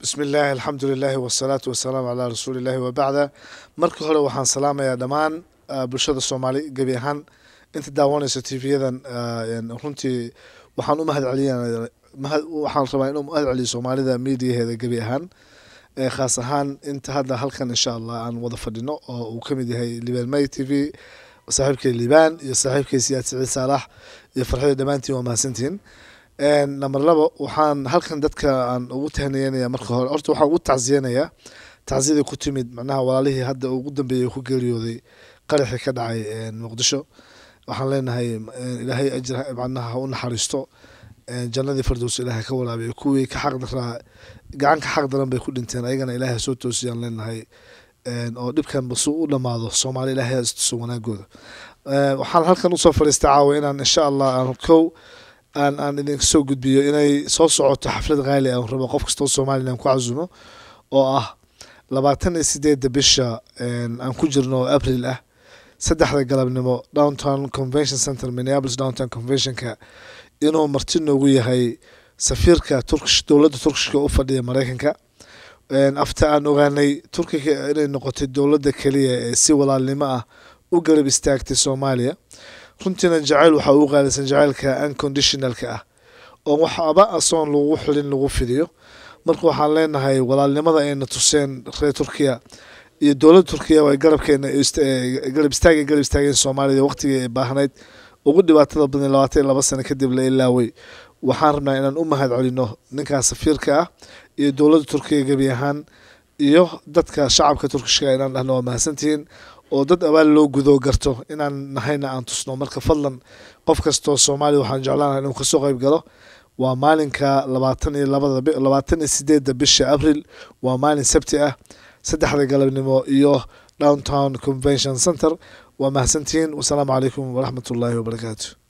bismillahi alxamdulilaahi wasalaatu wasalaamu calaa rasuulillahi wabacda marka hore waxaan salaamayaa dhammaan uh, bulshada soomaali gebi ahaan inta daawanayso tv-yadan uh, runtii waxaan u mahad celin waxaan rabaa inuu mahad celiyo soomaalida miidiyaheeda gebi ahaan eh, khaas ahaan inta hadda halkan insha allah aan wada fadhino oo uu ka mid yahay liban may t v saaxiibkay liban iyo saaxiibkay siyaad siciid saalax iyo farxida dhammaantiin waa mahadsantihiin namber laba waxaan halkan dadka aan ugu tahniyanaya marka hore horta waxaan ugu tacsiyanayaa tacsiyada ku timid macnaha walaalihii hadda ugu dambeeyay ku geeriyooday qaraxii ka dhacay muqdisho waxaan leenahay ilaahay ajir macnaha ha u naxariisto jannadii fardows ilaahay ka walaabay kuwii ka xaq daraa gacan ka xaq daran bay ku dhinteen ayagana ilaahay soo toosiyaan leenahay oo dhibkan basuu u dhamaado soomaali ilaahay istuso wanaagooda waxaan halkan usoo fadhiistay caawa inaan insha allah aan kow aan aan idin soo gudbiyo inay soo socoto xaflad haali ah. aan rabo qof kastoo somaliya aan ku casumo oo ah labaatan iyo sideeda bisha aan ku jirno oo abril ah saddexda galabnimo downtown convention center minneapolis downtown conventionka inuu marti noogu yahay safiirka turkish dowladda turkishka u fadhiya maraykanka afta aan ogaanay turkiga inay noqotay dowladda keliya ee si walaalnimo ah u garab istaagtay soomaaliya runtiina jacayl waxaa uu qaalisan jacaylka unconditionalka ah oo waxaba asoon lagu xilin lagu fidiyo marka waxaan leenahay walaalnimada ayna tuseen reer turkiya iyo dowladda turkiya ay garabkeena garab istaag garab istaageen soomaaliya waqtigii ay baahnayd ugu dhibaatada badan labaatan iyo laba sano kadib la ilaaway waxaan rabnaa inaan u mahad celino ninkaa safiirka ah iyo dowladda turkiya gebi ahaan iyo dadka shacabka turkishka inaan dhahno waa mahadsantihiin oo dad abaal loo gudo garto inaan nahayna aan tusno marka fadlan qof kastoo soomaaliya waxaan jeclaanaha inuu kasoo qayb galo waa maalinka labaatan iyo labada labaatan iyo sideedda bisha abril waa maalin sabti ah saddexda galabnimo iyo downtown convention center waa mahadsantihiin wasalaamu calaykum waraxmatullaahi ullaahi wabarakaatu